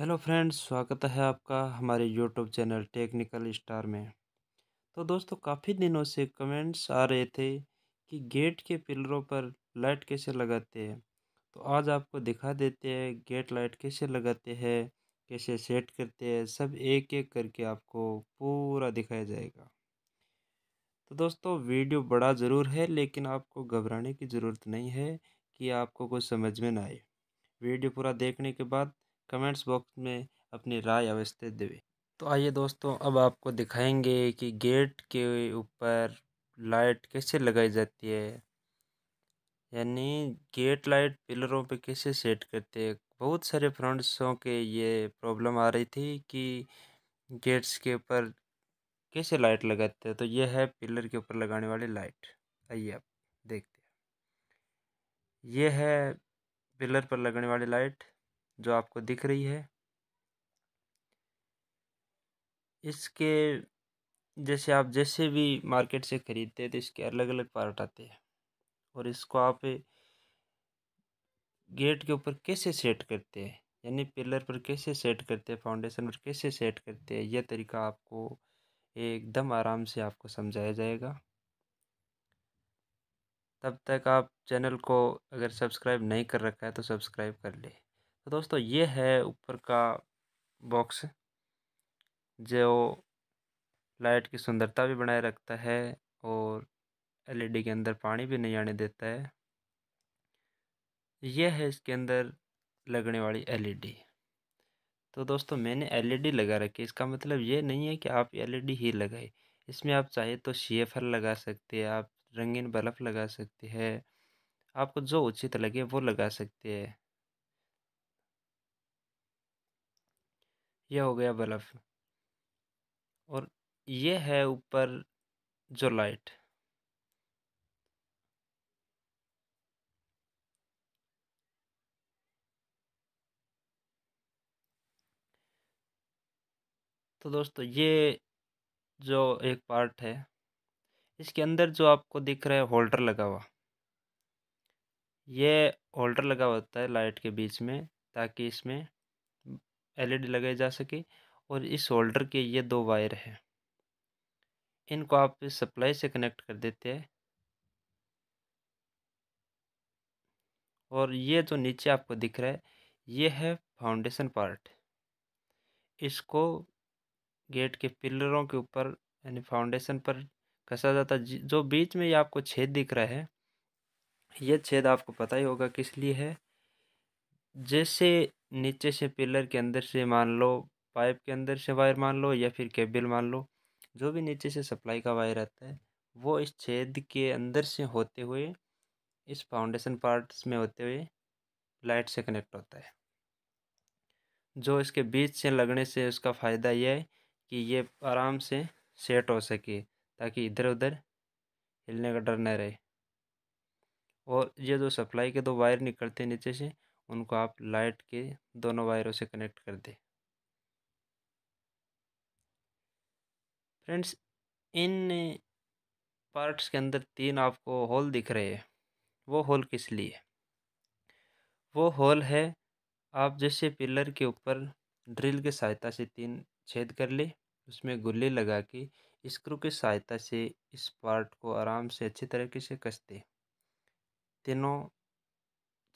hello friends स्वागत है आपका हमारे यूट्यूब चैनल टेक्निकल स्टार में तो दोस्तों काफ़ी दिनों से कमेंट्स आ रहे थे कि गेट के पिलरों पर लाइट कैसे लगाते हैं तो आज आपको दिखा देते हैं गेट लाइट कैसे लगाते हैं कैसे सेट करते हैं सब एक एक करके आपको पूरा दिखाया जाएगा तो दोस्तों वीडियो बड़ा ज़रूर है लेकिन आपको घबराने की ज़रूरत नहीं है कि आपको कुछ समझ में ना आए वीडियो पूरा देखने के बाद कमेंट्स बॉक्स में अपनी राय अवश्य देवे तो आइए दोस्तों अब आपको दिखाएंगे कि गेट के ऊपर लाइट कैसे लगाई जाती है यानी गेट लाइट पिलरों पे कैसे सेट करते हैं बहुत सारे फ्रेंड्सों के ये प्रॉब्लम आ रही थी कि गेट्स के ऊपर कैसे लाइट लगाते हैं तो ये है पिलर के ऊपर लगाने वाली लाइट आइए आप देखते हैं ये है पिलर पर लगाने वाली लाइट जो आपको दिख रही है इसके जैसे आप जैसे भी मार्केट से ख़रीदते हैं तो इसके अलग अलग पार्ट आते हैं और इसको आप गेट के ऊपर कैसे सेट करते हैं यानी पिलर पर कैसे सेट करते हैं फाउंडेशन पर कैसे सेट करते हैं यह तरीका आपको एकदम आराम से आपको समझाया जाएगा तब तक आप चैनल को अगर सब्सक्राइब नहीं कर रखा है तो सब्सक्राइब कर लें तो दोस्तों ये है ऊपर का बॉक्स जो लाइट की सुंदरता भी बनाए रखता है और एलईडी e के अंदर पानी भी नहीं आने देता है यह है इसके अंदर लगने वाली एलईडी e तो दोस्तों मैंने एलईडी e लगा रखी इसका मतलब ये नहीं है कि आप एलईडी ही लगाए इसमें आप चाहे तो सी लगा सकते हैं आप रंगीन बल्ब लगा सकते हैं आपको जो उचित लगे वो लगा सकते हैं यह हो गया बल्ब और यह है ऊपर जो लाइट तो दोस्तों ये जो एक पार्ट है इसके अंदर जो आपको दिख रहा है होल्डर लगा हुआ ये होल्डर लगा होता है लाइट के बीच में ताकि इसमें एलईडी लगाई जा सके और इस होल्डर के ये दो वायर हैं इनको आप इस सप्लाई से कनेक्ट कर देते हैं और ये जो नीचे आपको दिख रहा है ये है फाउंडेशन पार्ट इसको गेट के पिलरों के ऊपर यानी फाउंडेशन पर कसा जाता जो बीच में ये आपको छेद दिख रहा है ये छेद आपको पता ही होगा किस लिए है जैसे नीचे से पिलर के अंदर से मान लो पाइप के अंदर से वायर मान लो या फिर केबल मान लो जो भी नीचे से सप्लाई का वायर आता है वो इस छेद के अंदर से होते हुए इस फाउंडेशन पार्ट्स में होते हुए लाइट से कनेक्ट होता है जो इसके बीच से लगने से उसका फ़ायदा यह है कि ये आराम से सेट हो सके ताकि इधर उधर हिलने का डर न रहे और ये जो सप्लाई के दो वायर निकलते हैं नीचे से उनको आप लाइट के दोनों वायरों से कनेक्ट कर दें फ्रेंड्स इन पार्ट्स के अंदर तीन आपको होल दिख रहे हैं वो होल किस लिए वो होल है आप जैसे पिलर के ऊपर ड्रिल की सहायता से तीन छेद कर ले उसमें गुल्ले लगा के स्क्रू की सहायता से इस पार्ट को आराम से अच्छी तरीके से कस दे तीनों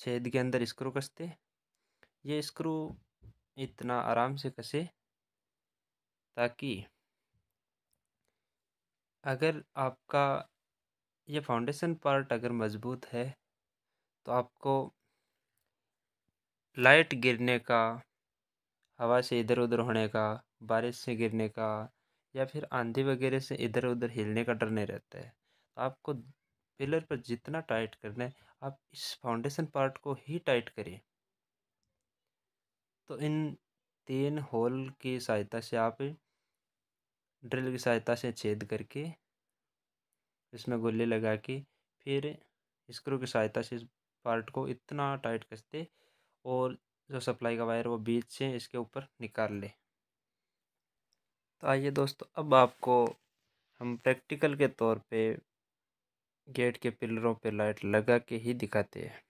छेद के अंदर स्क्रू कसते ये स्क्रू इतना आराम से कसे ताकि अगर आपका ये फाउंडेशन पार्ट अगर मज़बूत है तो आपको लाइट गिरने का हवा से इधर उधर होने का बारिश से गिरने का या फिर आंधी वगैरह से इधर उधर हिलने का डर नहीं रहता है तो आपको पिलर पर जितना टाइट करना है आप इस फाउंडेशन पार्ट को ही टाइट करें तो इन तीन होल की सहायता से आप ड्रिल की सहायता से छेद करके इसमें गोले लगा के फिर स्क्रू की सहायता से इस पार्ट को इतना टाइट कसते और जो सप्लाई का वायर वो बीच से इसके ऊपर निकाल ले तो आइए दोस्तों अब आपको हम प्रैक्टिकल के तौर पे गेट के पिलरों पे लाइट लगा के ही दिखाते हैं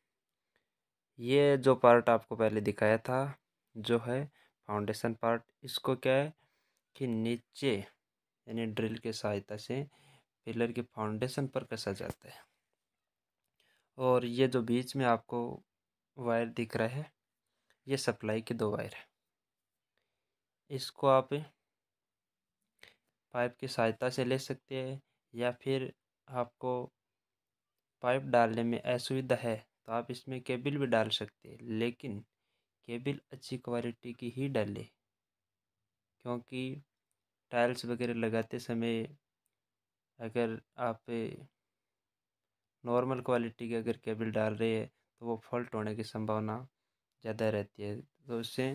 ये जो पार्ट आपको पहले दिखाया था जो है फाउंडेशन पार्ट इसको क्या है कि नीचे यानी ड्रिल के सहायता से पिलर के फाउंडेशन पर कसा जाता है और ये जो बीच में आपको वायर दिख रहा है ये सप्लाई के दो वायर है इसको आप पाइप की सहायता से ले सकते हैं या फिर आपको पाइप डालने में असुविधा है तो आप इसमें केबल भी डाल सकते हैं लेकिन केबल अच्छी क्वालिटी की ही डालें क्योंकि टाइल्स वगैरह लगाते समय अगर आप नॉर्मल क्वालिटी के अगर केबल डाल रहे हैं तो वो फॉल्ट होने की संभावना ज़्यादा रहती है तो उससे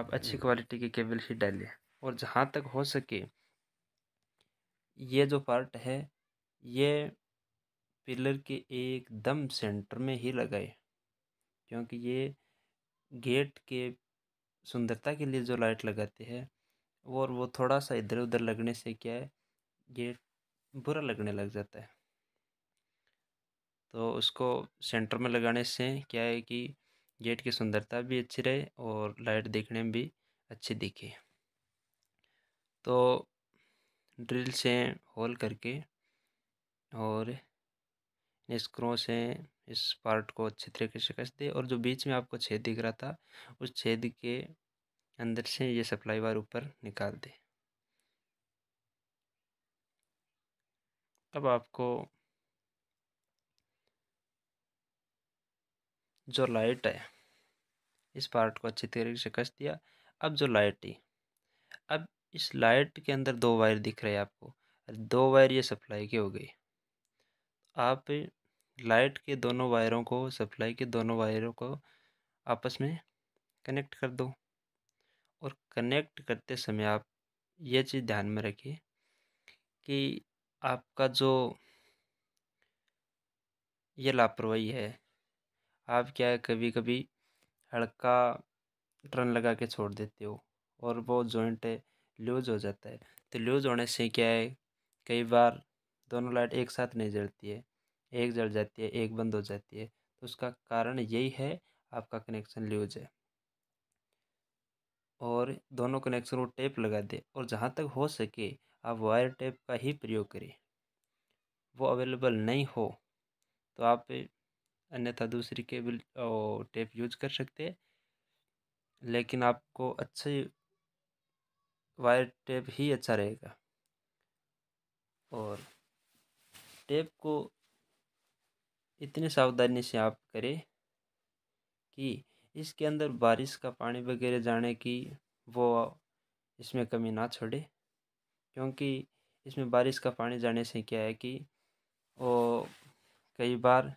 आप अच्छी क्वालिटी के केबल ही डालें और जहाँ तक हो सके ये जो पार्ट है ये पिलर के एकदम सेंटर में ही लगाए क्योंकि ये गेट के सुंदरता के लिए जो लाइट लगाते हैं और वो थोड़ा सा इधर उधर लगने से क्या है गेट बुरा लगने लग जाता है तो उसको सेंटर में लगाने से क्या है कि गेट की सुंदरता भी अच्छी रहे और लाइट देखने में भी अच्छी दिखे तो ड्रिल से होल करके और इस क्रॉस से इस पार्ट को अच्छे तरीके से दे और जो बीच में आपको छेद दिख रहा था उस छेद के अंदर से ये सप्लाई वायर ऊपर निकाल दे अब आपको जो लाइट है इस पार्ट को अच्छी तरीके से कस दिया अब जो लाइट थी अब इस लाइट के अंदर दो वायर दिख रहे हैं आपको दो वायर ये सप्लाई की हो गई आप लाइट के दोनों वायरों को सप्लाई के दोनों वायरों को आपस में कनेक्ट कर दो और कनेक्ट करते समय आप यह चीज़ ध्यान में रखिए कि आपका जो ये लापरवाही है आप क्या है कभी कभी हड़का टन लगा के छोड़ देते हो और वो जॉइंट लूज़ हो जाता है तो लूज़ होने से क्या है कई बार दोनों लाइट एक साथ नहीं जलती है एक जल जाती है एक बंद हो जाती है तो उसका कारण यही है आपका कनेक्शन लूज है और दोनों कनेक्शन को टेप लगा दे और जहाँ तक हो सके आप वायर टेप का ही प्रयोग करें वो अवेलेबल नहीं हो तो आप अन्यथा दूसरी केबल टेप यूज कर सकते हैं लेकिन आपको अच्छे वायर टेप ही अच्छा रहेगा और स्टेप को इतने सावधानी से आप करें कि इसके अंदर बारिश का पानी वगैरह जाने की वो इसमें कमी ना छोड़े क्योंकि इसमें बारिश का पानी जाने से क्या है कि वो कई बार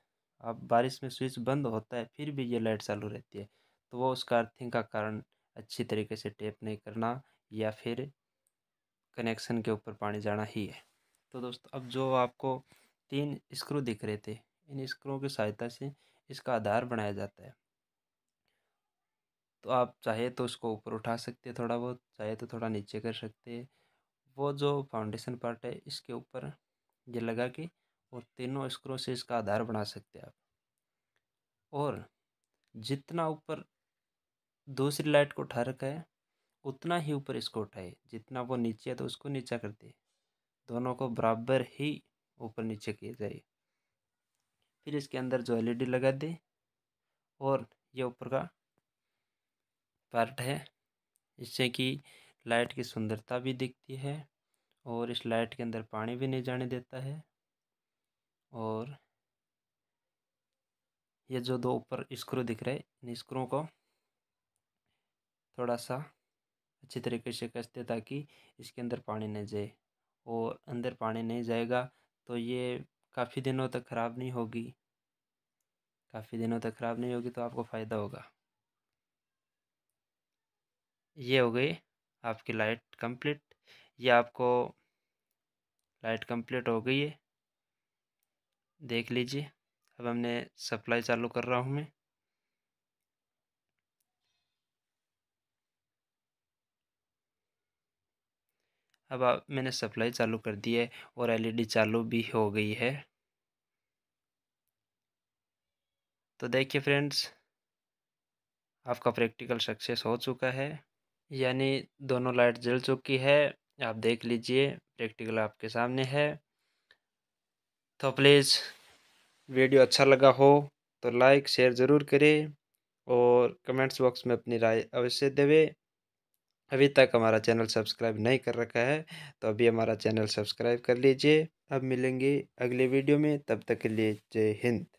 अब बारिश में स्विच बंद होता है फिर भी ये लाइट चालू रहती है तो वो उसका अर्थिंग का कारण अच्छी तरीके से टेप नहीं करना या फिर कनेक्शन के ऊपर पानी जाना ही है तो दोस्तों अब जो आपको तीन स्क्रू दिख रहे थे इन स्क्रू की सहायता से इसका आधार बनाया जाता है तो आप चाहे तो उसको ऊपर उठा सकते थोड़ा बहुत चाहे तो थोड़ा नीचे कर सकते वो जो फाउंडेशन पार्ट है इसके ऊपर ये लगा के और तीनों स्क्रू से इसका आधार बना सकते हैं आप और जितना ऊपर दूसरी लाइट को उठा रखा है उतना ही ऊपर इसको उठाए जितना वो नीचे है तो उसको नीचा कर दे दोनों को बराबर ही ऊपर नीचे किया जाए फिर इसके अंदर जो एलईडी e लगा दें और ये ऊपर का पार्ट है इससे कि लाइट की सुंदरता भी दिखती है और इस लाइट के अंदर पानी भी नहीं जाने देता है और ये जो दो ऊपर स्क्रू दिख रहे इन स्क्रू को थोड़ा सा अच्छी तरीके से कसते ताकि इसके अंदर पानी न जाए और अंदर पानी नहीं जाएगा तो ये काफ़ी दिनों तक ख़राब नहीं होगी काफ़ी दिनों तक ख़राब नहीं होगी तो आपको फ़ायदा होगा ये हो गई आपकी लाइट कंप्लीट ये आपको लाइट कंप्लीट हो गई है देख लीजिए अब हमने सप्लाई चालू कर रहा हूँ मैं अब मैंने सप्लाई चालू कर दी है और एलईडी e चालू भी हो गई है तो देखिए फ्रेंड्स आपका प्रैक्टिकल सक्सेस हो चुका है यानी दोनों लाइट जल चुकी है आप देख लीजिए प्रैक्टिकल आपके सामने है तो प्लीज़ वीडियो अच्छा लगा हो तो लाइक शेयर ज़रूर करें और कमेंट्स बॉक्स में अपनी राय अवश्य देवे अभी तक हमारा चैनल सब्सक्राइब नहीं कर रखा है तो अभी हमारा चैनल सब्सक्राइब कर लीजिए अब मिलेंगे अगले वीडियो में तब तक के लिए जय हिंद